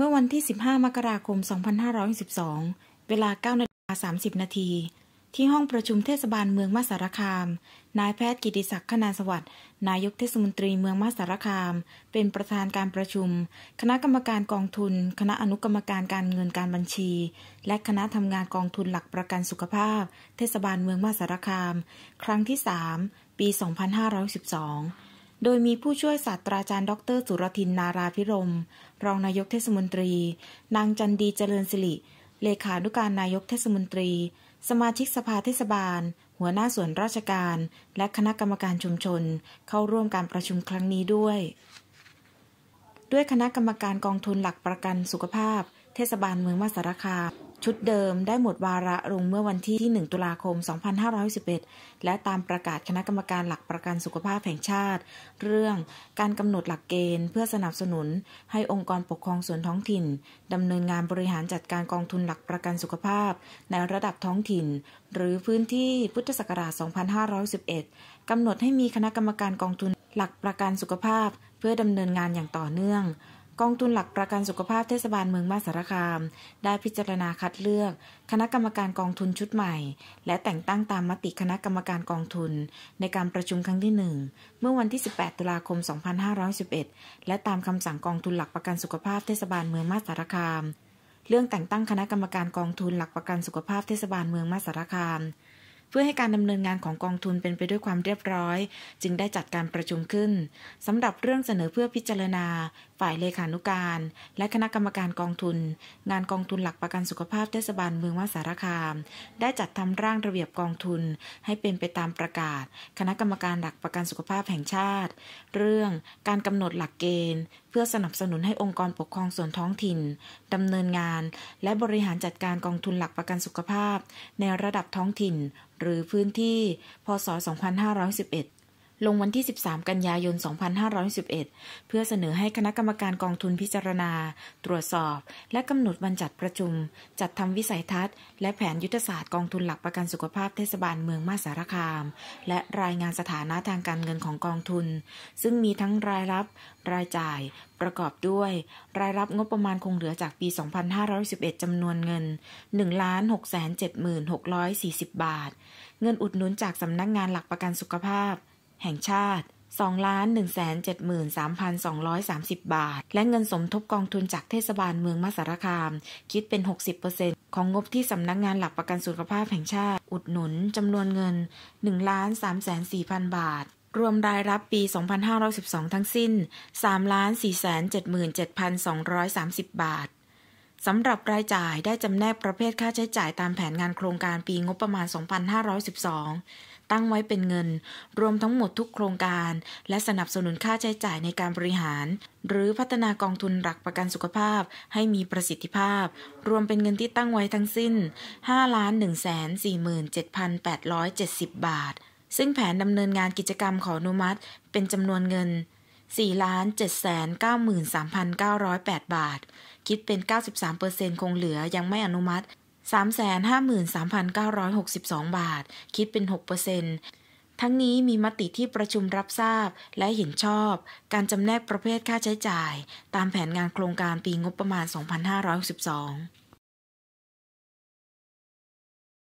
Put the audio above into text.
เมื่อวันที่ 15 มกราคม 2512เวลา9นาฬิกา30นาทีที่ห้องประชุมเทศบาลเมืองมาสารคาม นายแพทย์กิติศักดิ์ขณาสวัสดิ์ นายกเทศมนตรีเมืองมาสารคาม เป็นประธานการประชุม คณะกรรมการกองทุน คณะอนุกรรมการการเงินการบัญชี และคณะทำงานกองทุนหลักประกันสุขภาพ เทศบาลเมืองมาสารคาม ครั้งที่ 3 ปี 2512โดยมีผู้ช่วยศาสตราจารย์ดร สุรทินนาราพิรม รองนายกเทศมนตรี นางจันดีเจริญสิริเลขานุการนายกเทศมนตรี สมาชิกสภาเทศบาล หัวหน้าส่วนราชการ และคณะกรรมการชุมชน เข้าร่วมการประชุมครั้งนี้ด้วย ด้วยคณะกรรมการกองทุนหลักประกันสุขภาพ เทศบาลเมืองมาสารคามชุดเดิมได้หมดวาระลงเมื่อวันที่ 1 ตุลาคม 2511และตามประกาศคณะกรรมการหลักประกันสุขภาพแห่งชาติ เรื่องการกำหนดหลักเกณฑ์เพื่อสนับสนุน ให้องค์กรปกครองส่วนท้องถิ่นดำเนินงานบริหารจัดการกองทุนหลักประกันสุขภาพ ในระดับท้องถิ่น หรือพื้นที่พุทธศักราช 2511กำหนดให้มีคณะกรรมการกองทุนหลักประกันสุขภาพ เพื่อดำเนินงานอย่างต่อเนื่องกองทุนหลักประกันสุขภาพเทศบาลเมืองมาสารคาม ได้พิจารณาคัดเลือกคณะกรรมการกองทุนชุดใหม่ และแต่งตั้งตามมติคณะกรรมการกองทุนในการประชุมครั้งที่ 1 เมื่อวันที่ 18 ตุลาคม 2511 และตามคำสั่งกองทุนหลักประกันสุขภาพเทศบาลเมืองมาสารคาม เรื่องแต่งตั้งคณะกรรมการกองทุนหลักประกันสุขภาพเทศบาลเมืองมาสารคามเพื่อให้การดำเนินงานของกองทุนเป็นไปด้วยความเรียบร้อย จึงได้จัดการประชุมขึ้นสำหรับเรื่องเสนอเพื่อพิจารณา ฝ่ายเลขานุการ และคณะกรรมการกองทุน งานกองทุนหลักประกันสุขภาพเทศบาลเมืองวาสารคาม ได้จัดทำร่างระเบียบกองทุนให้เป็นไปตามประกาศ คณะกรรมการหลักประกันสุขภาพแห่งชาติ เรื่อง การกำหนดหลักเกณฑ์เพื่อสนับสนุนให้องค์กรปกครองส่วนท้องถิ่น ดำเนินงานและบริหารจัดการกองทุนหลักประกันสุขภาพ ในระดับท้องถิ่น หรือพื้นที่ พศ 2511ลงวันที่ 13 กันยายน 2511 เพื่อเสนอให้คณะกรรมการกองทุนพิจารณา ตรวจสอบ และกำหนดวันจัดประชุม จัดทำวิสัยทัศน์ และแผนยุทธศาสตร์กองทุนหลักประกันสุขภาพเทศบาลเมืองมาสารคาม และรายงานสถานะทางการเงินของกองทุน ซึ่งมีทั้งรายรับ รายจ่าย ประกอบด้วย รายรับงบประมาณคงเหลือจากปี 2511จำนวนเงิน1,676,640 บาท เงินอุดหนุนจากสำนักงานหลักประกันสุขภาพแห่งชาติ 2,173,230 บาท และเงินสมทบกองทุนจากเทศบาลเมืองมาสารคาม คิดเป็น 60%ของงบที่สำนักงงานหลักประกันสุขภาพแห่งชาติ อุดหนุนจำนวนเงิน 1,304,000 บาท รวมรายรับปี 2512 ทั้งสิ้น 3,477,230 บาทสำหรับรายจ่ายได้จำแนกประเภทค่าใช้จ่ายตามแผนงานโครงการปีงบประมาณ 2512 ตั้งไว้เป็นเงิน รวมทั้งหมดทุกโครงการและสนับสนุนค่าใช้จ่ายในการบริหาร หรือพัฒนากองทุนหลักประกันสุขภาพให้มีประสิทธิภาพ รวมเป็นเงินที่ตั้งไว้ทั้งสิ้น 5,147,870 บาท ซึ่งแผนดำเนินงานกิจกรรมขออนุมัติ เป็นจำนวนเงิน4,793,908 บาท คิดเป็น 93%คงเหลือยังไม่อนุมัติ 353,962 บาท คิดเป็น 6%ทั้งนี้มีมติที่ประชุมรับทราบและเห็นชอบ การจำแนกประเภทค่าใช้จ่าย ตามแผนงานโครงการปีงบประมาณ 2562